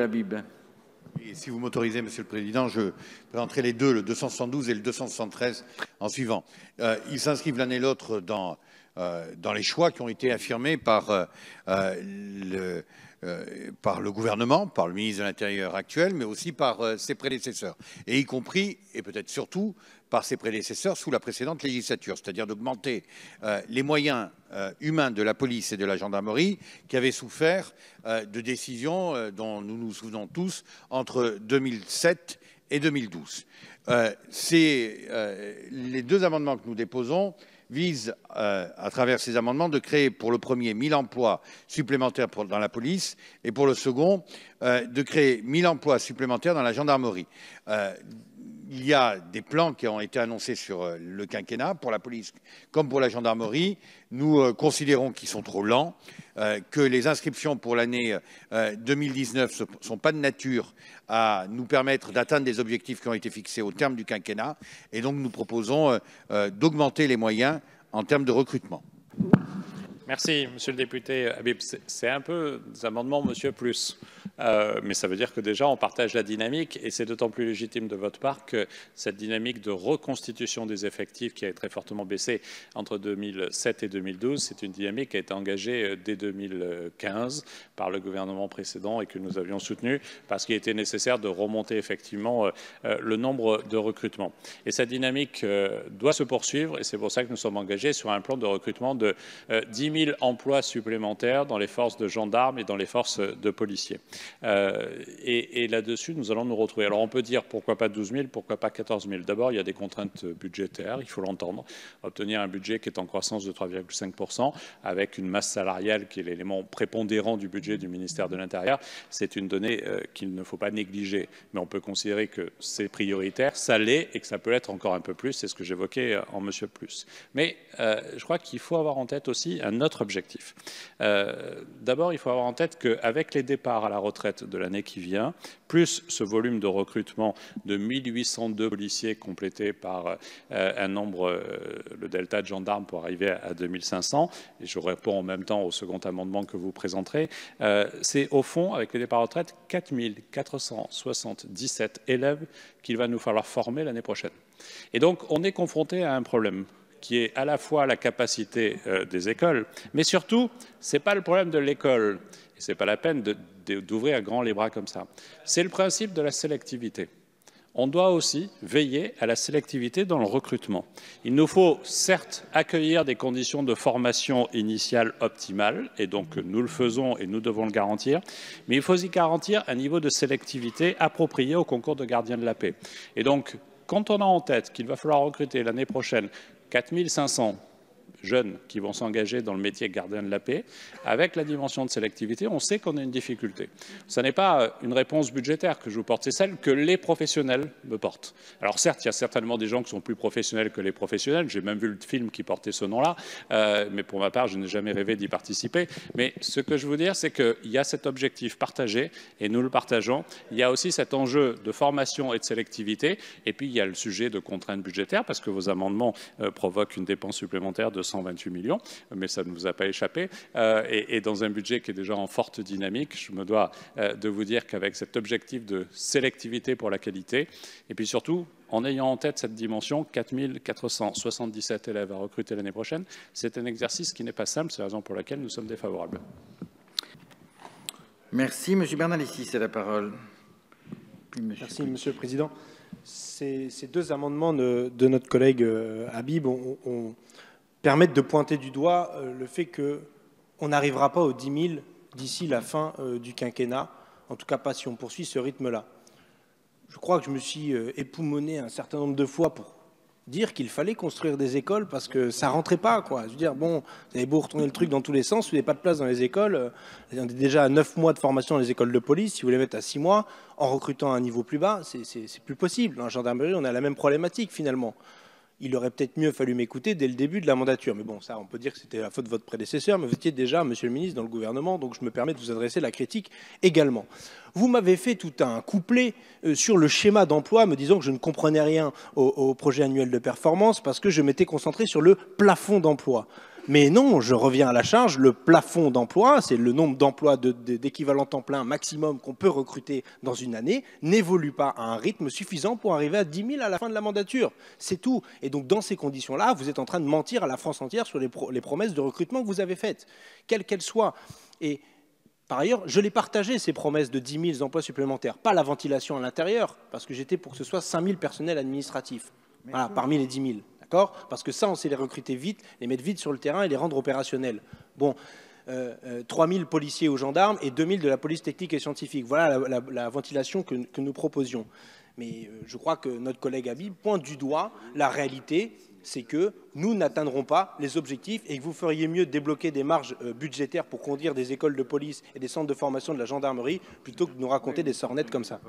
Habib. si vous m'autorisez, Monsieur le Président, je présenterai les deux, le 272 et le 273, en suivant. Euh, ils s'inscrivent l'un et l'autre dans, euh, dans les choix qui ont été affirmés par euh, le, euh, par le gouvernement, par le ministre de l'Intérieur actuel, mais aussi par euh, ses prédécesseurs, et y compris, et peut-être surtout, par ses prédécesseurs sous la précédente législature, c'est-à-dire d'augmenter euh, les moyens humains de la police et de la gendarmerie qui avaient souffert de décisions dont nous nous souvenons tous entre 2007 et 2012. C'est les deux amendements que nous déposons vise, euh, à travers ces amendements, de créer pour le premier 1000 emplois supplémentaires dans la police et pour le second, euh, de créer 1000 emplois supplémentaires dans la gendarmerie. Euh, il y a des plans qui ont été annoncés sur euh, le quinquennat pour la police comme pour la gendarmerie. Nous euh, considérons qu'ils sont trop lents, euh, que les inscriptions pour l'année 2019 ne sont pas de nature à nous permettre d'atteindre des objectifs qui ont été fixés au terme du quinquennat. Et donc nous proposons d'augmenter les moyens en termes de recrutement. Merci, Monsieur le député C'est un peu des amendements Monsieur Plus, euh, mais ça veut dire que déjà on partage la dynamique, et c'est d'autant plus légitime de votre part que cette dynamique de reconstitution des effectifs qui a très fortement baissé entre 2007 et 2012, c'est une dynamique qui a été engagée euh, dès 2015 par le gouvernement précédent et que nous avions soutenu parce qu'il était nécessaire de remonter effectivement euh, le nombre de recrutements. Et cette dynamique doit se poursuivre, et c'est pour ça que nous sommes engagés sur un plan de recrutement de 10 000 emplois supplémentaires dans les forces de gendarmes et dans les forces de policiers. Euh, et, là-dessus, nous allons nous retrouver. Alors on peut dire pourquoi pas 12 000, pourquoi pas 14 000. D'abord, il y a des contraintes budgétaires, il faut l'entendre. Obtenir un budget qui est en croissance de 3,5 avec une masse salariale qui est l'élément prépondérant du budget du ministère de l'Intérieur, c'est une donnée euh, qu'il ne faut pas négliger. Mais on peut considérer que c'est prioritaire, ça l'est et que ça peut être encore un peu plus. C'est ce que j'évoquais euh, en Monsieur Plus. Mais je crois qu'il faut avoir en tête aussi un notre objectif. Euh, d'abord, il faut avoir en tête qu'avec les départs à la retraite de l'année qui vient, plus ce volume de recrutement de 1802 policiers complétés par euh, un nombre, euh, le delta de gendarmes pour arriver à 2500, et je réponds en même temps au second amendement que vous présenterez, c'est au fond, avec les départs à la retraite, 4477 élèves qu'il va nous falloir former l'année prochaine. Et donc, on est confronté à un problème qui est à la fois la capacité euh, des écoles, mais surtout, ce n'est pas le problème de l'école. Et ce n'est pas la peine d'ouvrir grand les bras comme ça. C'est le principe de la sélectivité. On doit aussi veiller à la sélectivité dans le recrutement. Il nous faut certes accueillir des conditions de formation initiale optimales, et donc euh, nous le faisons et nous devons le garantir, mais il faut aussi garantir un niveau de sélectivité approprié au concours de gardien de la paix. Et donc quand on a en tête qu'il va falloir recruter l'année prochaine 4500 jeunes qui vont s'engager dans le métier gardien de la paix, avec la dimension de sélectivité, on sait qu'on a une difficulté. Ce n'est pas euh, une réponse budgétaire que je vous porte, c'est celle que les professionnels me portent. Alors certes, il y a certainement des gens qui sont plus professionnels que les professionnels, j'ai même vu le film qui portait ce nom-là, euh, mais pour ma part, je n'ai jamais rêvé d'y participer. Mais ce que je veux dire, c'est qu'il y a cet objectif partagé, et nous le partageons. Il y a aussi cet enjeu de formation et de sélectivité, et puis il y a le sujet de contraintes budgétaires, parce que vos amendements euh, provoquent une dépense supplémentaire de 128 millions, mais ça ne nous a pas échappé. Euh, et, dans un budget qui est déjà en forte dynamique, je me dois euh, de vous dire qu'avec cet objectif de sélectivité pour la qualité, et puis surtout, en ayant en tête cette dimension, 477 élèves à recruter l'année prochaine, c'est un exercice qui n'est pas simple, c'est la raison pour laquelle nous sommes défavorables. Merci. Monsieur Bernalicis c'est la parole. Merci, Monsieur le Président. Ces, deux amendements de, notre collègue euh, Habib ont, permettent de pointer du doigt euh, le fait qu'on n'arrivera pas aux 10 000 d'ici la fin euh, du quinquennat, en tout cas pas si on poursuit ce rythme-là. Je crois que je me suis euh, époumoné un certain nombre de fois pour dire qu'il fallait construire des écoles parce que ça rentrait pas quoi. Je veux dire bon, vous avez beau retourner le truc dans tous les sens, vous n'avez pas de place dans les écoles. On est déjà à 9 mois de formation dans les écoles de police. Si vous les mettez à 6 mois en recrutant à un niveau plus bas, c'est plus possible. Dans la gendarmerie, on a la même problématique finalement il aurait peut-être mieux fallu m'écouter dès le début de la mandature. Mais bon, ça, on peut dire que c'était la faute de votre prédécesseur, mais vous étiez déjà, monsieur le ministre, dans le gouvernement, donc je me permets de vous adresser la critique également. Vous m'avez fait tout un couplet euh, sur le schéma d'emploi, me disant que je ne comprenais rien au, projet annuel de performance parce que je m'étais concentré sur le plafond d'emploi. Mais non, je reviens à la charge, le plafond d'emploi, c'est le nombre d'emplois d'équivalent temps plein maximum qu'on peut recruter dans une année, n'évolue pas à un rythme suffisant pour arriver à 10 000 à la fin de la mandature. C'est tout. Et donc dans ces conditions-là, vous êtes en train de mentir à la France entière sur les, promesses de recrutement que vous avez faites, quelles qu'elles soient. Et par ailleurs, je l'ai partagé, ces promesses de 10 000 emplois supplémentaires, pas la ventilation à l'intérieur, parce que j'étais pour que ce soit 5 000 personnels administratifs, parmi les 10 000. Parce que ça, on sait les recruter vite, les mettre vite sur le terrain et les rendre opérationnels. Bon. Euh, 3000 euh, policiers ou gendarmes et 2000 de la police technique et scientifique. Voilà la, ventilation que, nous proposions. Mais euh, je crois que notre collègue Habib pointe du doigt la réalité, c'est que nous n'atteindrons pas les objectifs et que vous feriez mieux de débloquer des marges euh, budgétaires pour conduire des écoles de police et des centres de formation de la gendarmerie plutôt que de nous raconter des sornettes comme ça.